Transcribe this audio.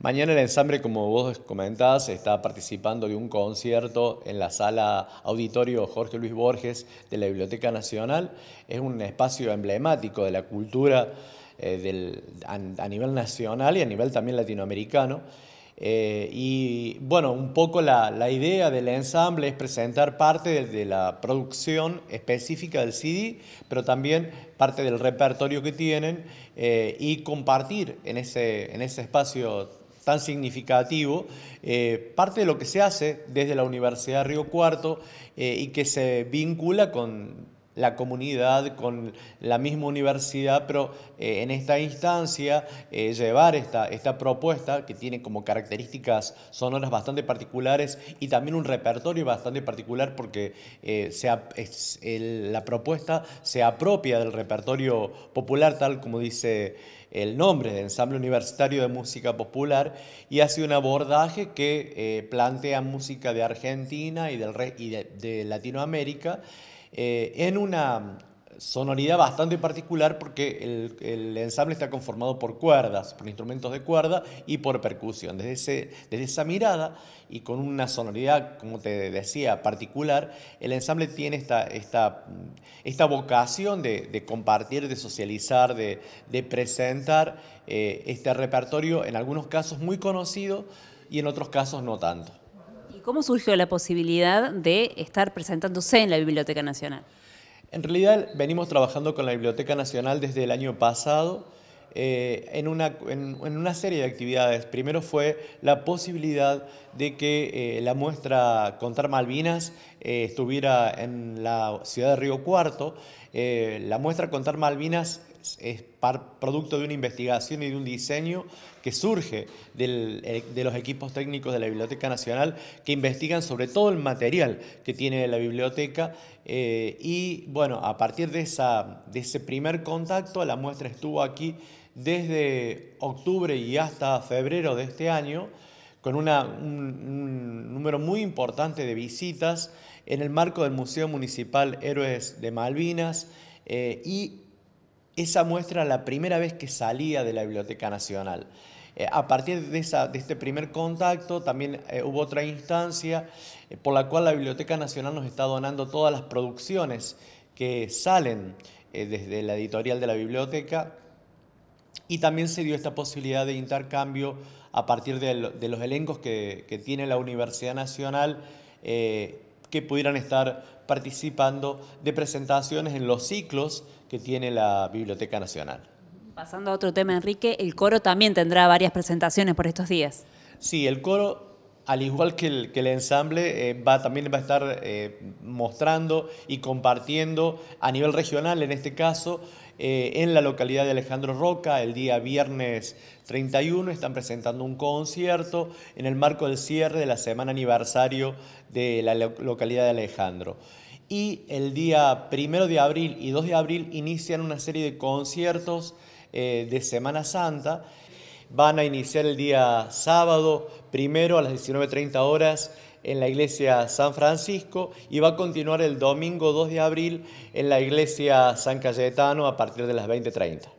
Mañana el ensamble, como vos comentabas, está participando de un concierto en la sala auditorio Jorge Luis Borges de la Biblioteca Nacional. Es un espacio emblemático de la cultura eh, a, nivel nacional y a nivel también latinoamericano. Eh, y bueno, un poco la, idea del ensamble es presentar parte de, la producción específica del CD, pero también parte del repertorio que tienen eh, y compartir en ese, en ese espacio tan significativo, eh, parte de lo que se hace desde la Universidad de Río Cuarto eh, y que se vincula con la comunidad, con la misma universidad, pero eh, en esta instancia eh, llevar esta, esta propuesta que tiene como características sonoras bastante particulares y también un repertorio bastante particular porque eh, es, la propuesta se apropia del repertorio popular tal como dice el nombre de Ensamble Universitario de Música Popular y hace un abordaje que eh, plantea música de Argentina y, del, y de Latinoamérica eh, en una sonoridad bastante particular porque el, ensamble está conformado por cuerdas, por instrumentos de cuerda y por percusión. Desde, esa mirada y con una sonoridad, como te decía, particular, el ensamble tiene esta, vocación de, compartir, de socializar, de, presentar eh, este repertorio, en algunos casos muy conocido y en otros casos no tanto cómo surgió la posibilidad de estar presentándose en la Biblioteca Nacional? En realidad venimos trabajando con la Biblioteca Nacional desde el año pasado. Eh, en, una, en, una, serie de actividades. Primero fue la posibilidad de que eh, la muestra Contar Malvinas eh, estuviera en la ciudad de Río Cuarto. la muestra Contar Malvinas es producto de una investigación y de un diseño que surge eh, de los equipos técnicos de la Biblioteca Nacional que investigan sobre todo el material que tiene la biblioteca eh, y bueno, a partir de, esa, de ese primer contacto la muestra estuvo aquí desde octubre y hasta febrero de este año con un, número muy importante de visitas en el marco del Museo Municipal Héroes de Malvinas eh, y esa muestra la primera vez que salía de la Biblioteca Nacional. Eh, a partir de, esa, de, este primer contacto también eh, hubo otra instancia eh, por la cual la Biblioteca Nacional nos está donando todas las producciones que salen desde la editorial de la biblioteca y también se dio esta posibilidad de intercambio a partir de, los elencos que, que, tiene la Universidad Nacional que pudieran estar participando de presentaciones en los ciclos que tiene la Biblioteca Nacional. Pasando a otro tema, Enrique, el coro también tendrá varias presentaciones por estos días. Sí, el coro, al igual que el, que el ensamble, eh, va, también va a estar eh, mostrando y compartiendo a nivel regional, en este caso, eh, en la localidad de Alejandro Roca el día viernes 31. Están presentando un concierto en el marco del cierre de la semana aniversario de la localidad de Alejandro. Y el día primero de abril y 2 de abril inician una serie de conciertos eh, de Semana Santa. Van a iniciar el día sábado primero a las 19.30 horas en la iglesia San Francisco y va a continuar el domingo 2 de abril en la iglesia San Cayetano a partir de las 20.30.